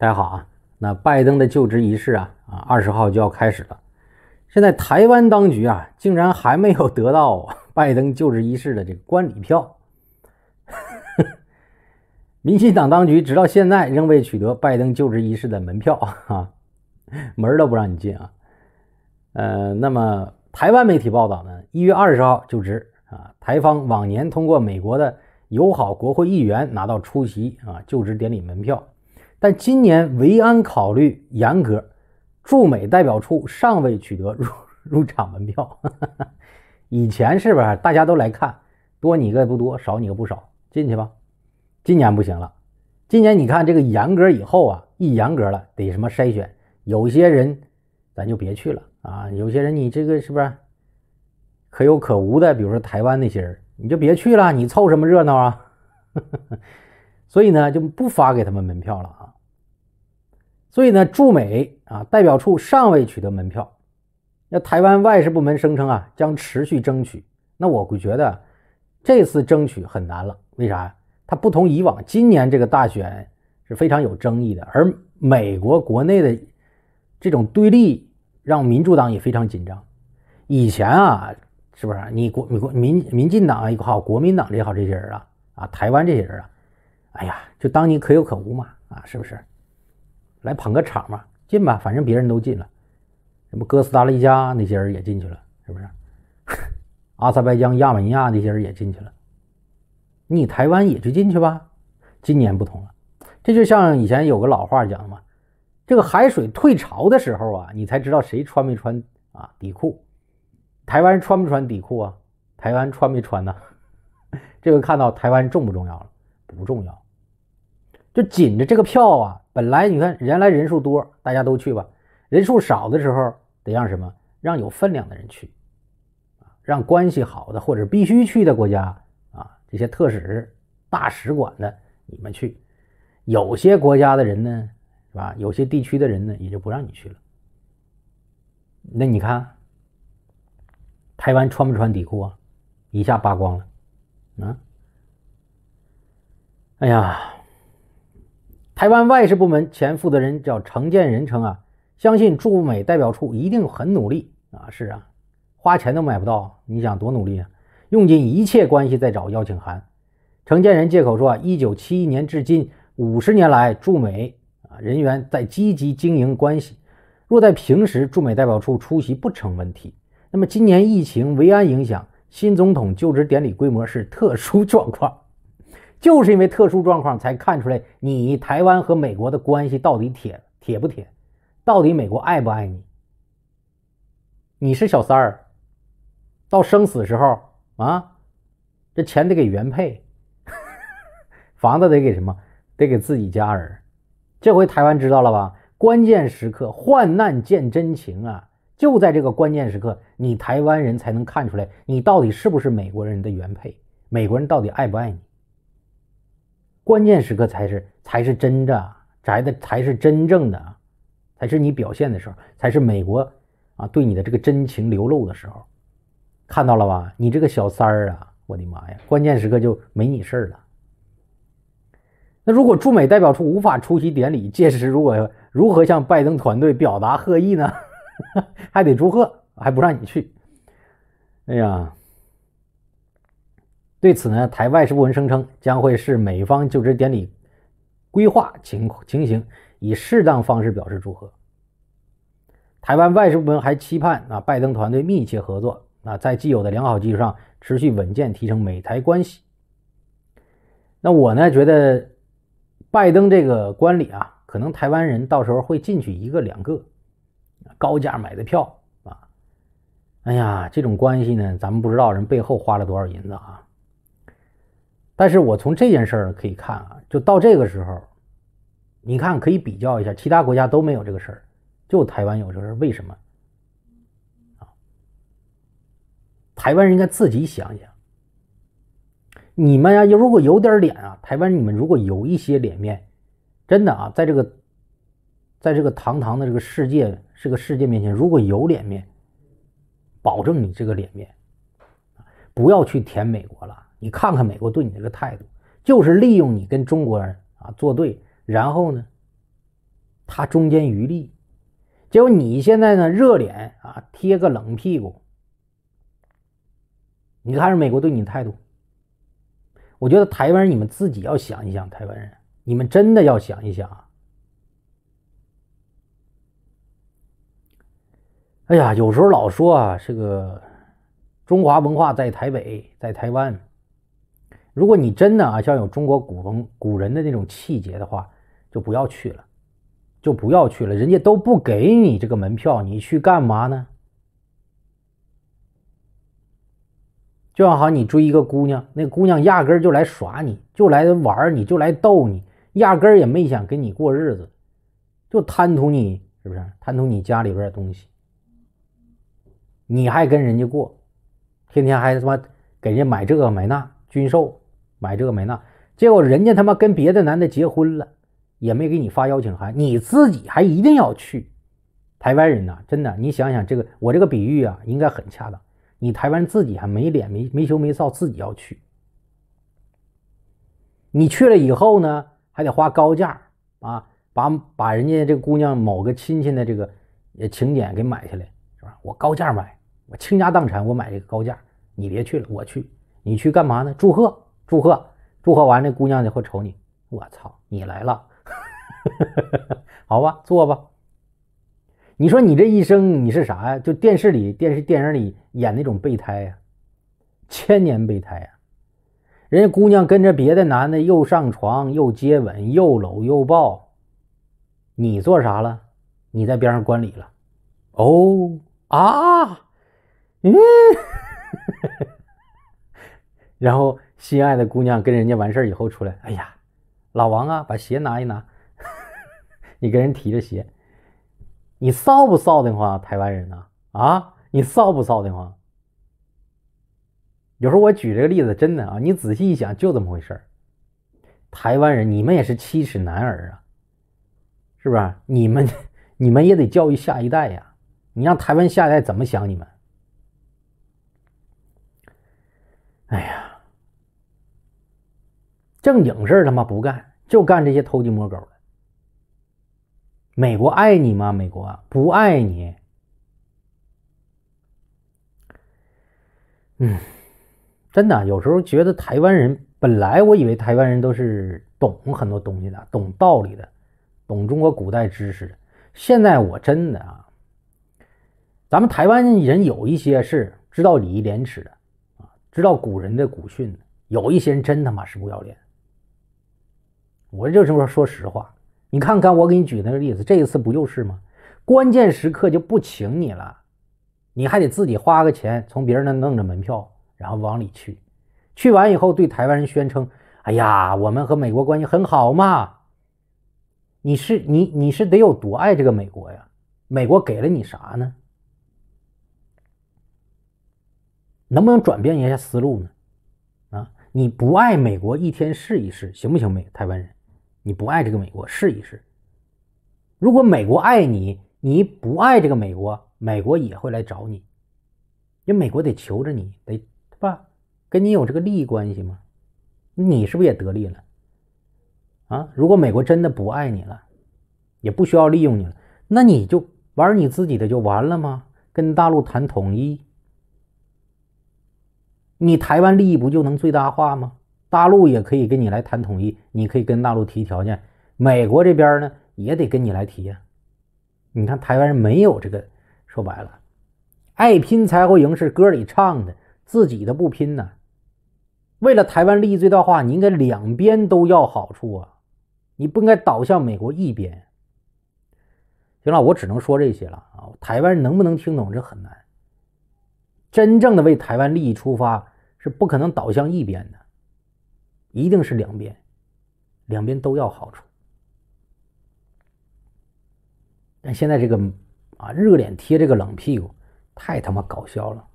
大家好啊，那拜登的就职仪式啊啊二十号就要开始了。现在台湾当局啊，竟然还没有得到拜登就职仪式的这个观礼票。民进党当局直到现在仍未取得拜登就职仪式的门票啊，门都不让你进啊。呃，那么台湾媒体报道呢，一月二十号就职啊，台方往年通过美国的友好国会议员拿到出席啊就职典礼门票。但今年维安考虑严格，驻美代表处尚未取得入 入场门票。以前是不是大家都来看，多你一个不多少，你一个不少，进去吧。今年不行了。今年你看这个严格以后啊，一严格了，得什么筛选？有些人咱就别去了啊。有些人你这个是不是可有可无的？比如说台湾那些人，你就别去了，你凑什么热闹啊？所以呢，就不发给他们门票了啊。所以呢，驻美啊代表处尚未取得门票。那台湾外事部门声称啊，将持续争取。那我觉得这次争取很难了。为啥？它不同以往，今年这个大选是非常有争议的，而美国国内的这种对立让民主党也非常紧张。以前啊，是不是？你国、美国、民民进党也好，国民党也好，这些人啊，啊，台湾这些人啊。哎呀，就当你可有可无嘛，啊，是不是？来捧个场嘛，进吧，反正别人都进了，什么哥斯达黎加那些人也进去了，是不是？阿塞拜疆、亚美尼亚那些人也进去了，你台湾也去进去吧。今年不同了，这就像以前有个老话讲的嘛，这个海水退潮的时候啊，你才知道谁穿没穿啊底裤。台湾穿没穿底裤啊？台湾穿没穿呢？这个看到台湾重不重要了。不重要，就紧着这个票啊！本来你看原来人数多，大家都去吧。人数少的时候，得让什么？让有分量的人去，让关系好的或者必须去的国家啊，这些特使、大使馆的你们去。有些国家的人呢，是吧？有些地区的人呢，也就不让你去了。那你看，台湾穿不穿底裤啊？一下扒光了，嗯。哎呀，台湾外事部门前负责人叫程建仁称啊，相信驻美代表处一定很努力啊。是啊，花钱都买不到，你想多努力啊？用尽一切关系在找邀请函。程建仁借口说啊，一九七一年至今五十年来，驻美啊人员在积极经营关系。若在平时，驻美代表处出席不成问题。那么今年疫情、维安影响，新总统就职典礼规模是特殊状况。就是因为特殊状况，才看出来你台湾和美国的关系到底铁铁不铁，到底美国爱不爱你？你是小三儿，到生死时候啊，这钱得给原配，房子得给什么？得给自己家人。这回台湾知道了吧？关键时刻患难见真情啊！就在这个关键时刻，你台湾人才能看出来你到底是不是美国人的原配，美国人到底爱不爱你？关键时刻才是才是真的宅的，才是真正的，才是你表现的时候，才是美国啊对你的这个真情流露的时候，看到了吧？你这个小三儿啊，我的妈呀！关键时刻就没你事儿了。那如果驻美代表处无法出席典礼，届时如果如何向拜登团队表达贺意呢？还得祝贺，还不让你去。哎呀。对此呢，台外事部门声称将会视美方就职典礼规划情情形，以适当方式表示祝贺。台湾外事部门还期盼啊，拜登团队密切合作，啊，在既有的良好基础上，持续稳健提升美台关系。那我呢，觉得拜登这个观礼啊，可能台湾人到时候会进去一个两个，高价买的票啊。哎呀，这种关系呢，咱们不知道人背后花了多少银子啊。但是我从这件事儿可以看啊，就到这个时候，你看可以比较一下，其他国家都没有这个事儿，就台湾有这儿，为什么？啊，台湾人应该自己想想。你们啊，如果有点脸啊，台湾你们如果有一些脸面，真的啊，在这个，在这个堂堂的这个世界这个世界面前，如果有脸面，保证你这个脸面，不要去舔美国了。你看看美国对你这个态度，就是利用你跟中国人啊作对，然后呢，他中间渔利，结果你现在呢热脸啊贴个冷屁股。你看着美国对你态度，我觉得台湾人你们自己要想一想，台湾人你们真的要想一想。啊。哎呀，有时候老说啊，这个中华文化在台北，在台湾。如果你真的啊像有中国古风古人的那种气节的话，就不要去了，就不要去了，人家都不给你这个门票，你去干嘛呢？就好像你追一个姑娘，那姑娘压根儿就来耍你，就来玩你就来逗你，压根儿也没想跟你过日子，就贪图你是不是？贪图你家里边的东西，你还跟人家过，天天还他妈给人家买这个买那，军售。买这个买那，结果人家他妈跟别的男的结婚了，也没给你发邀请函，你自己还一定要去。台湾人呐，真的，你想想这个，我这个比喻啊，应该很恰当。你台湾自己还没脸没没羞没臊，自己要去。你去了以后呢，还得花高价啊，把把人家这姑娘某个亲戚的这个请柬给买下来，是吧？我高价买，我倾家荡产，我买这个高价。你别去了，我去。你去干嘛呢？祝贺。祝贺，祝贺完，那姑娘就会瞅你。我操，你来了，好吧，坐吧。你说你这一生你是啥呀？就电视里、电视电影里演那种备胎呀，千年备胎呀。人家姑娘跟着别的男的又上床，又接吻，又搂又抱。你做啥了？你在边上观礼了。哦啊，嗯，然后。心爱的姑娘跟人家完事儿以后出来，哎呀，老王啊，把鞋拿一拿。你跟人提着鞋，你臊不臊的慌？台湾人呢、啊，你臊不臊的慌？有时候我举这个例子，真的啊，你仔细一想，就这么回事儿。台湾人，你们也是七尺男儿啊，是不是？你们你们也得教育下一代呀，你让台湾下一代怎么想你们？哎呀。正经事他妈不干，就干这些偷鸡摸狗的。美国爱你吗？美国不爱你。嗯，真的，有时候觉得台湾人本来我以为台湾人都是懂很多东西的，懂道理的，懂中国古代知识的。现在我真的啊，咱们台湾人有一些是知道礼义廉耻的啊，知道古人的古训的。有一些人真他妈是不要脸。我就这么说，说实话，你看看我给你举那个例子，这一次不就是吗？关键时刻就不请你了，你还得自己花个钱从别人那弄着门票，然后往里去。去完以后对台湾人宣称：“哎呀，我们和美国关系很好嘛。”你是你你是得有多爱这个美国呀？美国给了你啥呢？能不能转变一下思路呢？啊，你不爱美国一天试一试行不行？美台湾人。你不爱这个美国，试一试。如果美国爱你，你不爱这个美国，美国也会来找你，因为美国得求着你，得对吧？跟你有这个利益关系吗？你是不是也得利了？啊，如果美国真的不爱你了，也不需要利用你了，那你就玩你自己的就完了吗？跟大陆谈统一，你台湾利益不就能最大化吗？大陆也可以跟你来谈统一，你可以跟大陆提条件。美国这边呢，也得跟你来提呀。你看台湾人没有这个，说白了，爱拼才会赢是歌里唱的，自己的不拼呢。为了台湾利益最大化，你应该两边都要好处啊，你不应该倒向美国一边。行了，我只能说这些了啊。台湾能不能听懂这很难。真正的为台湾利益出发，是不可能倒向一边的。一定是两边，两边都要好处。但现在这个啊，热脸贴这个冷屁股，太他妈搞笑了。